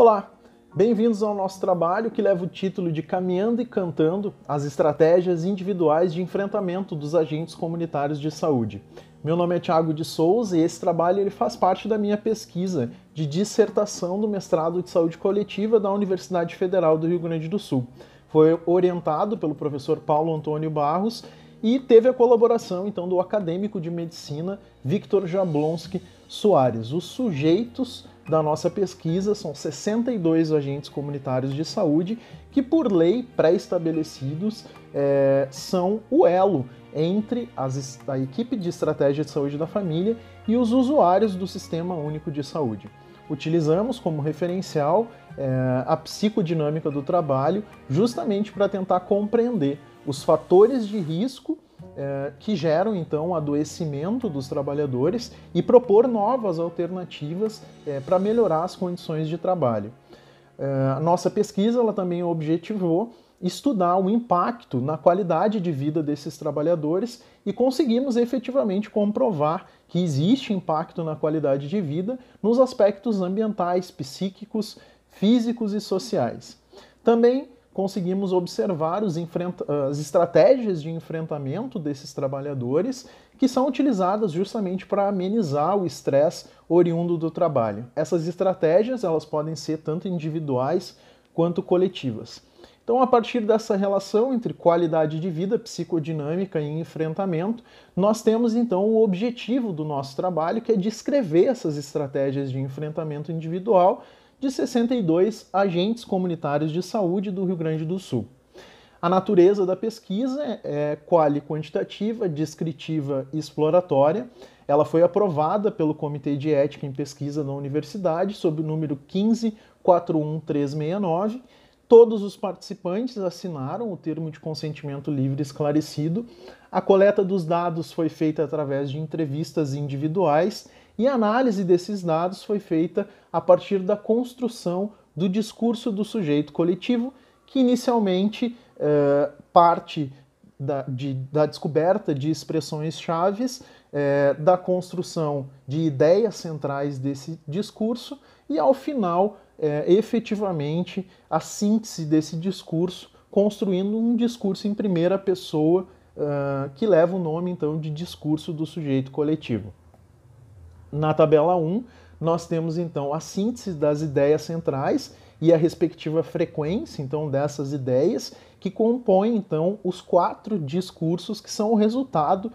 Olá, bem-vindos ao nosso trabalho que leva o título de Caminhando e Cantando as Estratégias Individuais de Enfrentamento dos Agentes Comunitários de Saúde. Meu nome é Tiago de Souza e esse trabalho ele faz parte da minha pesquisa de dissertação do mestrado de saúde coletiva da Universidade Federal do Rio Grande do Sul. Foi orientado pelo professor Paulo Antônio Barros e teve a colaboração então do acadêmico de medicina Victor Jablonski Soares. Os sujeitos da nossa pesquisa são 62 agentes comunitários de saúde que, por lei pré-estabelecidos, é, são o elo entre as, a equipe de estratégia de saúde da família e os usuários do Sistema Único de Saúde. Utilizamos como referencial é, a psicodinâmica do trabalho, justamente para tentar compreender os fatores de risco eh, que geram então adoecimento dos trabalhadores e propor novas alternativas é, eh, para melhorar as condições de trabalho. Eh, a nossa pesquisa ela também objetivou estudar o impacto na qualidade de vida desses trabalhadores e conseguimos efetivamente comprovar que existe impacto na qualidade de vida nos aspectos ambientais, psíquicos, físicos e sociais. Também conseguimos observar as estratégias de enfrentamento desses trabalhadores que são utilizadas justamente para amenizar o estresse oriundo do trabalho. Essas estratégias elas podem ser tanto individuais quanto coletivas. Então, a partir dessa relação entre qualidade de vida, psicodinâmica e enfrentamento, nós temos então o objetivo do nosso trabalho, que é descrever essas estratégias de enfrentamento individual de 62 agentes comunitários de saúde do Rio Grande do Sul. A natureza da pesquisa é, é quali quantitativa, descritiva e exploratória. Ela foi aprovada pelo Comitê de Ética em Pesquisa da Universidade sob o número 1541369 Todos os participantes assinaram o termo de consentimento livre esclarecido. A coleta dos dados foi feita através de entrevistas individuais e a análise desses dados foi feita a partir da construção do discurso do sujeito coletivo, que inicialmente eh, parte da, de, da, descoberta de expressões chaves, eh, da construção de ideias centrais desse discurso e, ao final, é, efetivamente a síntese desse discurso, construindo um discurso em primeira pessoa uh, que leva o nome então de discurso do sujeito coletivo. Na tabela 1, nós temos então a síntese das ideias centrais e a respectiva frequência então dessas ideias que compõem então os quatro discursos que são o resultado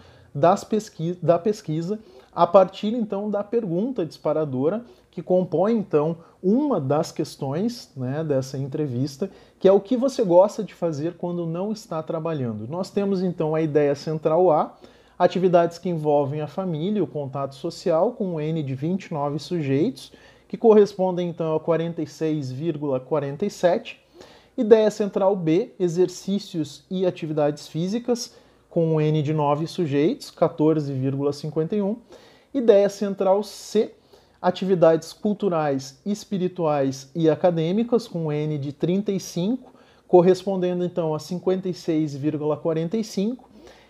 pesquisa, da pesquisa a partir então da pergunta disparadora que compõe então uma das questões né, dessa entrevista, que é o que você gosta de fazer quando não está trabalhando. Nós temos então a ideia central A, atividades que envolvem a família, o contato social, com um N de 29 sujeitos, que correspondem então a 46,47. Ideia central B, exercícios e atividades físicas, com um N de 9 sujeitos, 14,51. Ideia central C, atividades culturais, espirituais e acadêmicas, com N de 35, correspondendo então a 56,45.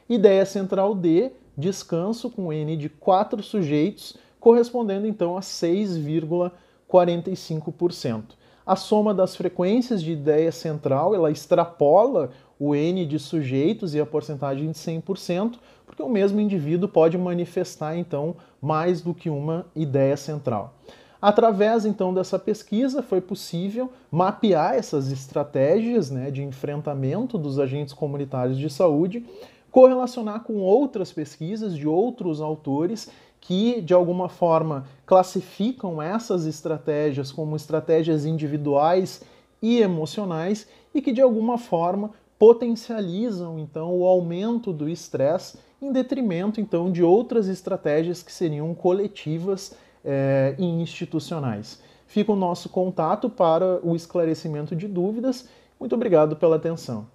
Ideia central D, descanso, com N de 4 sujeitos, correspondendo então a 6,45% a soma das frequências de ideia central, ela extrapola o N de sujeitos e a porcentagem de 100%, porque o mesmo indivíduo pode manifestar então mais do que uma ideia central. Através então dessa pesquisa foi possível mapear essas estratégias né, de enfrentamento dos agentes comunitários de saúde, correlacionar com outras pesquisas de outros autores que, de alguma forma, classificam essas estratégias como estratégias individuais e emocionais e que, de alguma forma, potencializam então o aumento do estresse em detrimento então de outras estratégias que seriam coletivas eh, e institucionais. Fica o nosso contato para o esclarecimento de dúvidas. Muito obrigado pela atenção.